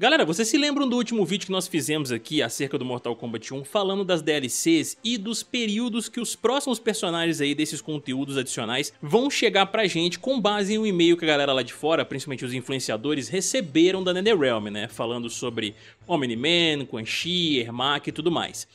Galera, vocês se lembram do último vídeo que nós fizemos aqui acerca do Mortal Kombat 1 falando das DLCs e dos períodos que os próximos personagens aí desses conteúdos adicionais vão chegar pra gente com base em um e-mail que a galera lá de fora, principalmente os influenciadores, receberam da NetherRealm, né? Falando sobre Omni-Man, Quan Chi, Ermac e tudo mais.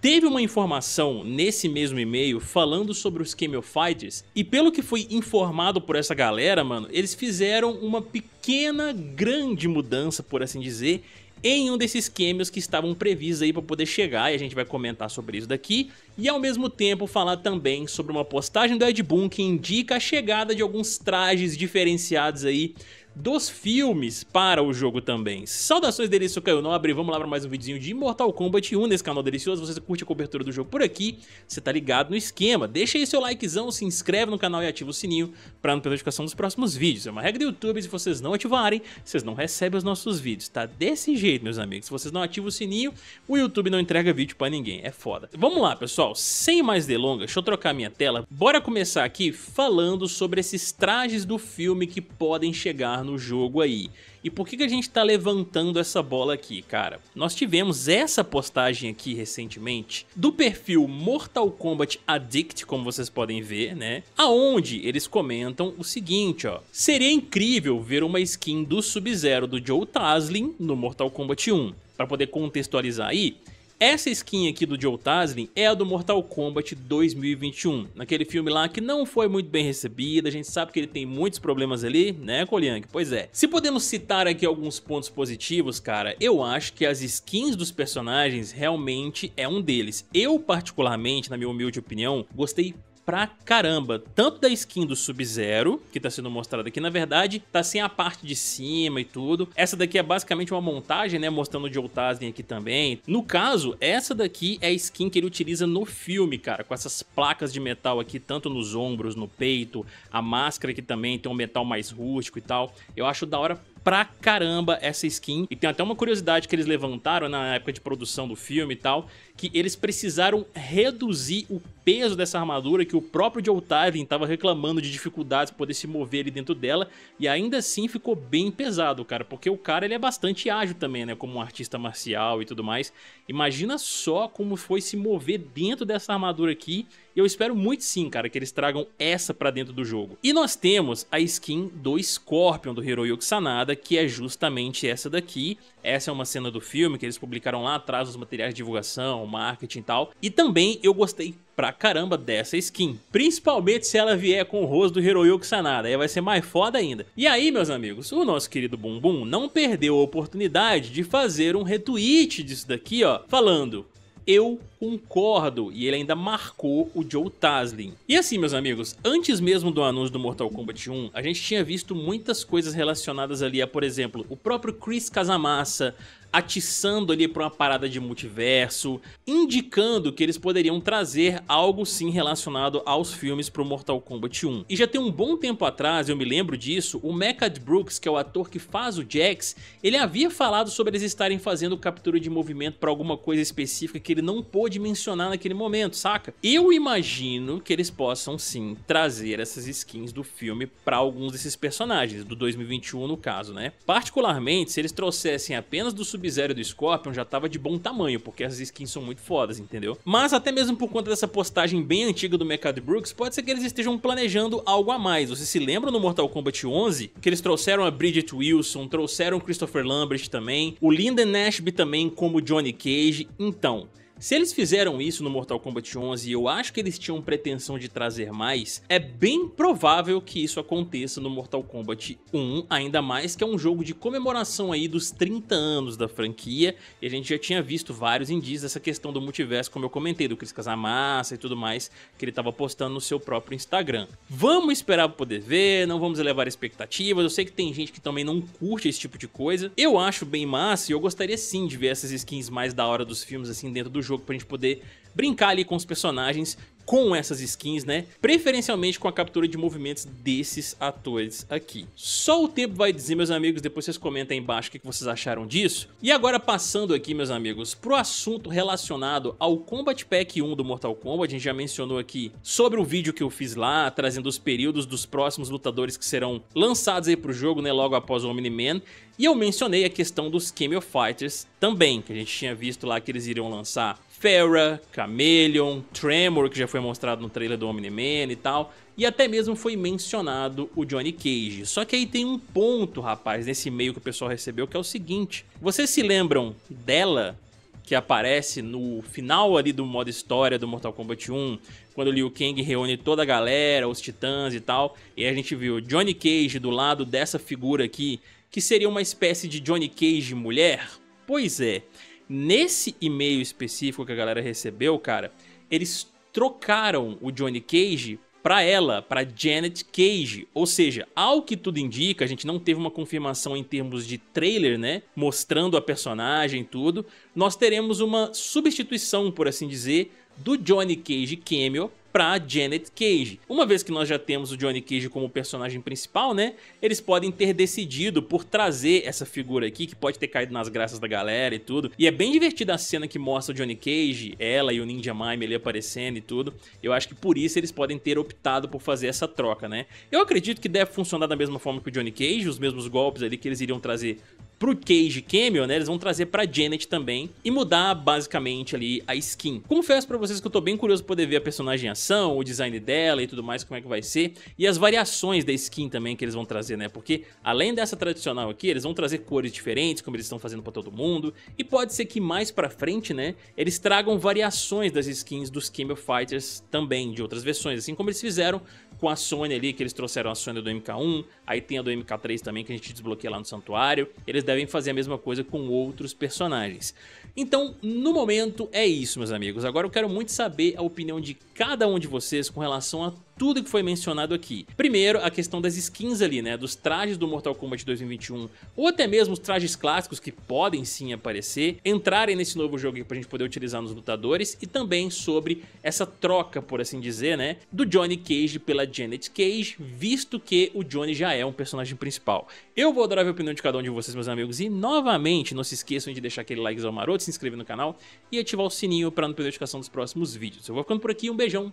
Teve uma informação nesse mesmo e-mail falando sobre os Fighters, e pelo que foi informado por essa galera, mano, eles fizeram uma pequena, grande mudança, por assim dizer, em um desses Camels que estavam previstos aí para poder chegar, e a gente vai comentar sobre isso daqui, e ao mesmo tempo falar também sobre uma postagem do Ed Boon que indica a chegada de alguns trajes diferenciados aí dos filmes para o jogo também. Saudações delícia, Caio Nobre, vamos lá para mais um videozinho de Mortal Kombat 1 nesse canal delicioso. Você curte a cobertura do jogo por aqui, você tá ligado no esquema. Deixa aí seu likezão, se inscreve no canal e ativa o sininho para não perder notificação dos próximos vídeos. É uma regra do YouTube, se vocês não ativarem, vocês não recebem os nossos vídeos. Tá desse jeito, meus amigos. Se vocês não ativam o sininho, o YouTube não entrega vídeo para ninguém. É foda. Vamos lá, pessoal. Sem mais delongas, deixa eu trocar minha tela. Bora começar aqui falando sobre esses trajes do filme que podem chegar no no jogo aí. E por que, que a gente está levantando essa bola aqui, cara? Nós tivemos essa postagem aqui recentemente do perfil Mortal Kombat Addict, como vocês podem ver, né? Aonde eles comentam o seguinte, ó. Seria incrível ver uma skin do Sub-Zero do Joe Taslin no Mortal Kombat 1. Para poder contextualizar aí, essa skin aqui do Joe Taslin é a do Mortal Kombat 2021, naquele filme lá que não foi muito bem recebida, a gente sabe que ele tem muitos problemas ali, né, Koliang? Pois é. Se podemos citar aqui alguns pontos positivos, cara, eu acho que as skins dos personagens realmente é um deles. Eu, particularmente, na minha humilde opinião, gostei pra caramba. Tanto da skin do Sub-Zero, que tá sendo mostrada aqui, na verdade, tá sem a parte de cima e tudo. Essa daqui é basicamente uma montagem, né, mostrando o Joe aqui também. No caso, essa daqui é a skin que ele utiliza no filme, cara, com essas placas de metal aqui, tanto nos ombros, no peito, a máscara que também tem um metal mais rústico e tal. Eu acho da hora pra caramba essa skin. E tem até uma curiosidade que eles levantaram né, na época de produção do filme e tal, que eles precisaram reduzir o peso dessa armadura que o próprio Joe Tyvin tava reclamando de dificuldades para poder se mover ali dentro dela, e ainda assim ficou bem pesado, cara, porque o cara ele é bastante ágil também, né, como um artista marcial e tudo mais. Imagina só como foi se mover dentro dessa armadura aqui, e eu espero muito sim, cara, que eles tragam essa para dentro do jogo. E nós temos a skin do Scorpion do Hiroyuki Sanada, que é justamente essa daqui. Essa é uma cena do filme que eles publicaram lá atrás os materiais de divulgação, marketing e tal. E também eu gostei pra caramba dessa skin. Principalmente se ela vier com o rosto do Hiroyuki Sanada, aí vai ser mais foda ainda. E aí, meus amigos, o nosso querido Bumbum não perdeu a oportunidade de fazer um retweet disso daqui, ó, falando eu concordo. E ele ainda marcou o Joe Taslin. E assim, meus amigos, antes mesmo do anúncio do Mortal Kombat 1, a gente tinha visto muitas coisas relacionadas ali a, por exemplo, o próprio Chris Casamassa, atiçando ali para uma parada de multiverso, indicando que eles poderiam trazer algo sim relacionado aos filmes pro Mortal Kombat 1. E já tem um bom tempo atrás, eu me lembro disso, o Mechad Brooks, que é o ator que faz o Jax, ele havia falado sobre eles estarem fazendo captura de movimento para alguma coisa específica que ele não pôde mencionar naquele momento, saca? Eu imagino que eles possam sim trazer essas skins do filme para alguns desses personagens, do 2021 no caso, né? Particularmente se eles trouxessem apenas do sub sub-zero do Scorpion já tava de bom tamanho, porque essas skins são muito fodas, entendeu? Mas até mesmo por conta dessa postagem bem antiga do Mechad Brooks, pode ser que eles estejam planejando algo a mais. Vocês se lembram no Mortal Kombat 11? Que eles trouxeram a Bridget Wilson, trouxeram Christopher Lambert também, o Linden Nashby também como Johnny Cage. Então... Se eles fizeram isso no Mortal Kombat 11 e eu acho que eles tinham pretensão de trazer mais, é bem provável que isso aconteça no Mortal Kombat 1, ainda mais que é um jogo de comemoração aí dos 30 anos da franquia, e a gente já tinha visto vários indícios dessa questão do multiverso, como eu comentei, do Chris Casamassa e tudo mais, que ele estava postando no seu próprio Instagram. Vamos esperar para poder ver, não vamos elevar expectativas, eu sei que tem gente que também não curte esse tipo de coisa, eu acho bem massa e eu gostaria sim de ver essas skins mais da hora dos filmes assim dentro do jogo pra gente poder brincar ali com os personagens com essas skins, né? Preferencialmente com a captura de movimentos desses atores aqui. Só o tempo vai dizer, meus amigos, depois vocês comentem aí embaixo o que vocês acharam disso. E agora passando aqui, meus amigos, pro assunto relacionado ao Combat Pack 1 do Mortal Kombat, a gente já mencionou aqui sobre o vídeo que eu fiz lá, trazendo os períodos dos próximos lutadores que serão lançados aí pro jogo, né, logo após o Omni-Man. E eu mencionei a questão dos Cameo Fighters também, que a gente tinha visto lá que eles iriam lançar Fera, Chameleon, Tremor, que já foi mostrado no trailer do Omni-Man e tal, e até mesmo foi mencionado o Johnny Cage. Só que aí tem um ponto, rapaz, nesse e-mail que o pessoal recebeu, que é o seguinte. Vocês se lembram dela, que aparece no final ali do modo história do Mortal Kombat 1, quando o Liu Kang reúne toda a galera, os titãs e tal, e a gente viu Johnny Cage do lado dessa figura aqui, que seria uma espécie de Johnny Cage mulher? Pois é, Nesse e-mail específico que a galera recebeu, cara, eles trocaram o Johnny Cage para ela, para Janet Cage. Ou seja, ao que tudo indica, a gente não teve uma confirmação em termos de trailer, né, mostrando a personagem e tudo. Nós teremos uma substituição, por assim dizer, do Johnny Cage Cameo para Janet Cage. Uma vez que nós já temos o Johnny Cage como personagem principal, né? Eles podem ter decidido por trazer essa figura aqui, que pode ter caído nas graças da galera e tudo. E é bem divertida a cena que mostra o Johnny Cage, ela e o Ninja Mime ali aparecendo e tudo. Eu acho que por isso eles podem ter optado por fazer essa troca, né? Eu acredito que deve funcionar da mesma forma que o Johnny Cage, os mesmos golpes ali que eles iriam trazer pro Cage Camel, né, eles vão trazer pra Janet também e mudar basicamente ali a skin. Confesso para vocês que eu tô bem curioso para poder ver a personagem em ação, o design dela e tudo mais, como é que vai ser, e as variações da skin também que eles vão trazer, né, porque além dessa tradicional aqui, eles vão trazer cores diferentes, como eles estão fazendo para todo mundo, e pode ser que mais pra frente, né, eles tragam variações das skins dos Camel Fighters também, de outras versões, assim como eles fizeram com a Sony ali, que eles trouxeram a Sony do MK1, aí tem a do MK3 também que a gente desbloqueia lá no Santuário. Eles devem fazer a mesma coisa com outros personagens. Então, no momento, é isso, meus amigos. Agora eu quero muito saber a opinião de cada um de vocês com relação a tudo que foi mencionado aqui. Primeiro, a questão das skins ali, né? Dos trajes do Mortal Kombat 2021, ou até mesmo os trajes clássicos que podem sim aparecer, entrarem nesse novo jogo aqui pra gente poder utilizar nos lutadores, e também sobre essa troca, por assim dizer, né? Do Johnny Cage pela Janet Cage, visto que o Johnny já é um personagem principal. Eu vou adorar ver a opinião de cada um de vocês, meus amigos, e novamente, não se esqueçam de deixar aquele likezão maroto, se inscrever no canal e ativar o sininho para não perder a notificação dos próximos vídeos. Eu vou ficando por aqui, um beijão!